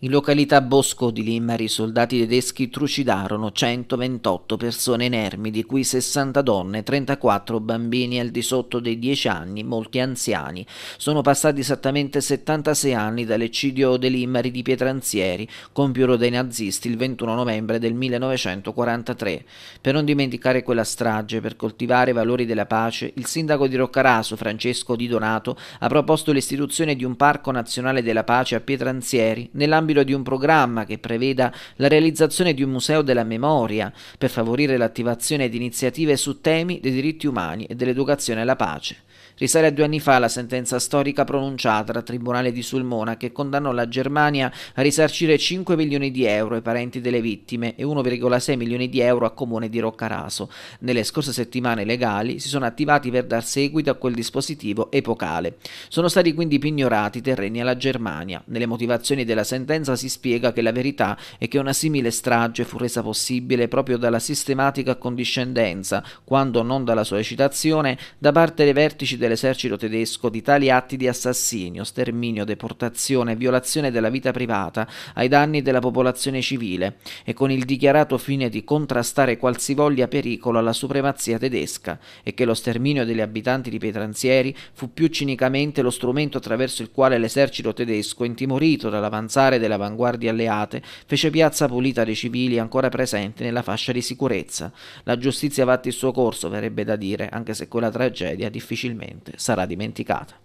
In località Bosco di Limari i soldati tedeschi trucidarono 128 persone inermi, di cui 60 donne, 34 bambini al di sotto dei 10 anni, molti anziani. Sono passati esattamente 76 anni dall'eccidio dei Limari di Pietranzieri, compiuto dai nazisti il 21 novembre del 1943. Per non dimenticare quella strage, per coltivare i valori della pace, il sindaco di Roccaraso, Francesco Di Donato, ha proposto l'istituzione di un Parco Nazionale della Pace a Pietranzieri nell'ambito nell'ambito di un programma che preveda la realizzazione di un museo della memoria per favorire l'attivazione di iniziative su temi dei diritti umani e dell'educazione alla pace. Risale a due anni fa la sentenza storica pronunciata dal Tribunale di Sulmona che condannò la Germania a risarcire 5 milioni di euro ai parenti delle vittime e 1,6 milioni di euro al comune di Roccaraso. Nelle scorse settimane legali si sono attivati per dar seguito a quel dispositivo epocale. Sono stati quindi pignorati i terreni alla Germania. Nelle motivazioni della sentenza sentenza si spiega che la verità è che una simile strage fu resa possibile proprio dalla sistematica condiscendenza, quando non dalla sollecitazione, da parte dei vertici dell'esercito tedesco di tali atti di assassinio, sterminio, deportazione e violazione della vita privata ai danni della popolazione civile e con il dichiarato fine di contrastare qualsivoglia pericolo alla supremazia tedesca e che lo sterminio degli abitanti di Pietranzieri fu più cinicamente lo strumento attraverso il quale l'esercito tedesco, intimorito dall'avanzare del dell'avanguardia alleate fece piazza pulita dei civili ancora presenti nella fascia di sicurezza. La giustizia vatti il suo corso, verrebbe da dire, anche se quella tragedia difficilmente sarà dimenticata.